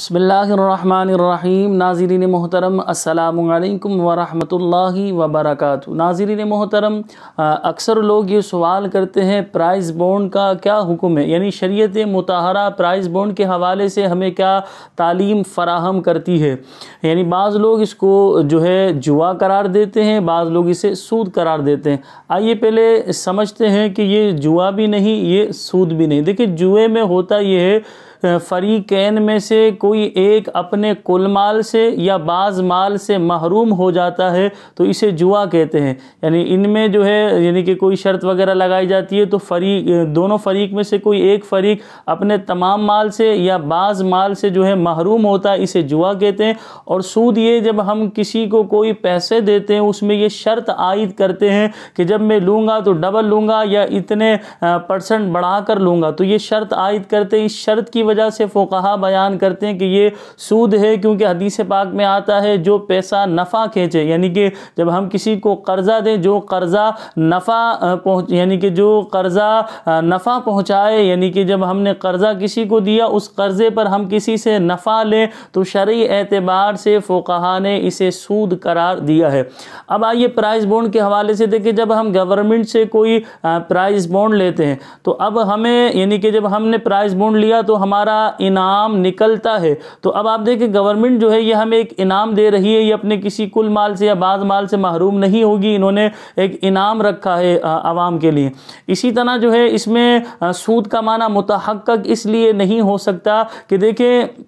बसमीम नाजरीन मोहतरम अल्लाम वरहमल वबरक नाजरीन मोहतरम अक्सर लोग ये सवाल करते हैं प्राइस बोंड का क्या हुक्म है यानी शरीत मतहरा प्राइस बोंड के हवाले से हमें क्या तालीम फ़राहम करती है यानी बाज़ लोग इसको जो है जुआ करार देते हैं बाज़ लोग इसे सूद करार देते हैं आइए पहले समझते हैं कि ये जुआ भी नहीं ये सूद भी नहीं देखिए जुए में होता ये है फरीकैन में से कोई एक अपने कुल माल से या बाज़ माल से महरूम हो जाता है तो इसे जुआ कहते हैं यानी इनमें जो है यानी कि कोई शर्त वगैरह लगाई जाती है तो फरी दोनों फरीक में से कोई एक फरीक अपने तमाम माल से या बाज़ माल से जो है महरूम होता है इसे जुआ कहते हैं और सूद ये जब हम किसी को कोई पैसे देते हैं उसमें ये शर्त आयद करते हैं कि जब मैं लूँगा तो डबल लूँगा या इतने परसेंट बढ़ा कर लूँगा तो ये शर्त आयद करते हैं इस शर्त की वजह से फ़ोकहा बयान करते हैं कि ये सूद है क्योंकि हदीस पाक में आता है जो पैसा नफ़ा खींचे यानी कि जब हम किसी को कर्ज़ा दें जो कर्ज़ा नफ़ा पहुँच यानी कि जो कर्ज़ा नफ़ा पहुँचाए यानी कि जब हमने कर्ज़ा किसी को दिया उस कर्ज़े पर हम किसी से नफ़ा लें तो शरी एतबार से फ़ोकहा ने इसे सूद करार दिया है अब आइए प्राइस बोंड के हवाले से देखें जब हम गवर्नमेंट से कोई प्राइस बोंड लेते हैं तो अब हमें यानी कि जब हमने प्राइस बोंड लिया तो हमारे हमारा इनाम निकलता है तो अब आप देखें गवर्नमेंट जो है ये हमें एक इनाम दे रही है ये अपने किसी कुल माल से या बाज माल से महरूम नहीं होगी इन्होंने एक इनाम रखा है आवाम के लिए इसी तरह जो है इसमें सूद का माना मुतहक इसलिए नहीं हो सकता कि देखें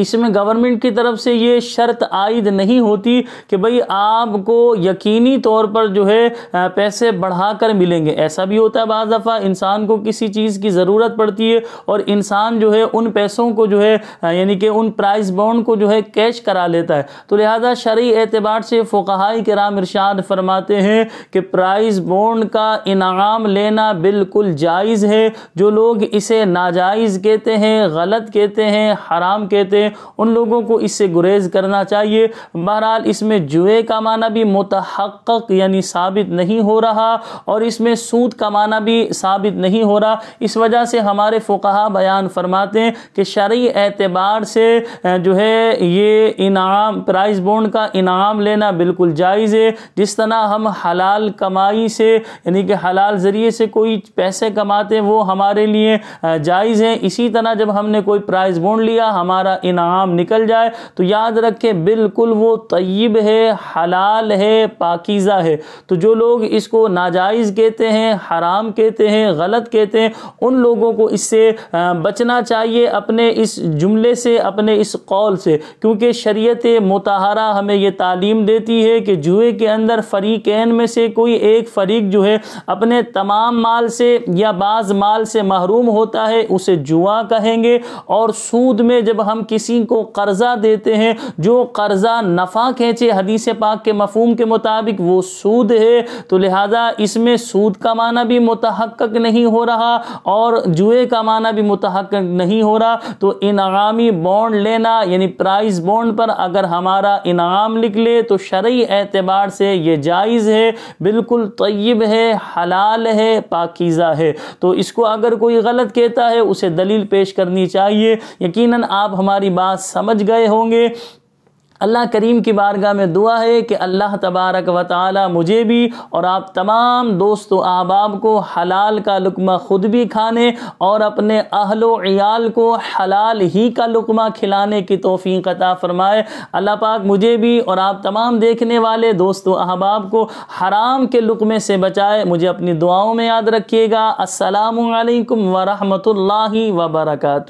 इसमें गवर्नमेंट की तरफ से ये शर्त आयद नहीं होती कि भाई आपको यकीनी तौर पर जो है पैसे बढ़ाकर मिलेंगे ऐसा भी होता है बज दफ़ा इंसान को किसी चीज़ की ज़रूरत पड़ती है और इंसान जो है उन पैसों को जो है यानी कि उन प्राइस बॉन्ड को जो है कैश करा लेता है तो लिहाजा शरी एतबार से के राम इरशाद फरमाते हैं कि प्राइस बॉन्ड का इनाम लेना बिल्कुल जायज़ है जो लोग इसे नाजायज़ कहते हैं गलत कहते हैं हराम कहते हैं हैं उन लोगों को इससे गुरेज करना चाहिए बहरहाल इसमें जुए का माना भी मुतहक़ यानी साबित नहीं हो रहा और इसमें सूद का माना भी साबित नहीं हो रहा इस वजह से हमारे फ़ुकहा बयान फरमाते हैं कि शर्य एतबार से जो है ये इनाम प्राइज़ बॉन्ड का इनाम लेना बिल्कुल जायज़ है जिस तरह हम हलाल कमाई से यानी कि हलाल ज़रिए से कोई पैसे कमाते हैं वो हमारे लिए जायज़ है इसी तरह जब हमने कोई प्राइज़ बोंड लिया हमारा इनाम निकल जाए तो याद रखें बिल्कुल वो तयब है हलाल है पाकिज़ा है तो जो लोग इसको नाजायज़ कहते हैं हराम कहते हैं गलत कहते हैं उन लोगों को इससे बचना चाहिए अपने इस जुमले से अपने इस कौल से क्योंकि शरीत मतहरा हमें यह तालीम देती है कि जुए के अंदर फरीकैन में से कोई एक फरीक जो है अपने तमाम माल से या बाज़ माल से महरूम होता है उसे जुआ कहेंगे और सूद में जब हम किसी किसी को कर्जा देते हैं जो कर्जा नफ़ा खेचे हदीस पाक के मफहम के मुताबिक वो सूद है तो लिहाजा इसमें सूद का माना भी मुतहक नहीं हो रहा और जुए का माना भी मुतहक नहीं हो रहा तो इनामी बॉन्ड लेना यानी प्राइस बॉन्ड पर अगर हमारा इनाम लिख ले तो शरी एतबार से ये जायज़ है बिल्कुल तयब है हलाल है पाकिज़ा है तो इसको अगर कोई गलत कहता है उसे दलील पेश करनी चाहिए यकीन आप हमारी सारी बात समझ गए होंगे अल्लाह करीम की बारगाह में दुआ है कि अल्लाह तबारक व ताली मुझे भी और आप तमाम दोस्तों अहबाब को हलाल का लुकमा ख़ुद भी खाने और अपने अहलो को हलाल ही का लुकमा खिलाने की तोफ़ी अता फ़रमाए अल्लाह पाक मुझे भी और आप तमाम देखने वाले दोस्तों अहबाब को हराम के लुकमे से बचाए मुझे अपनी दुआओं में याद रखिएगा असलकम वरहमल वर्का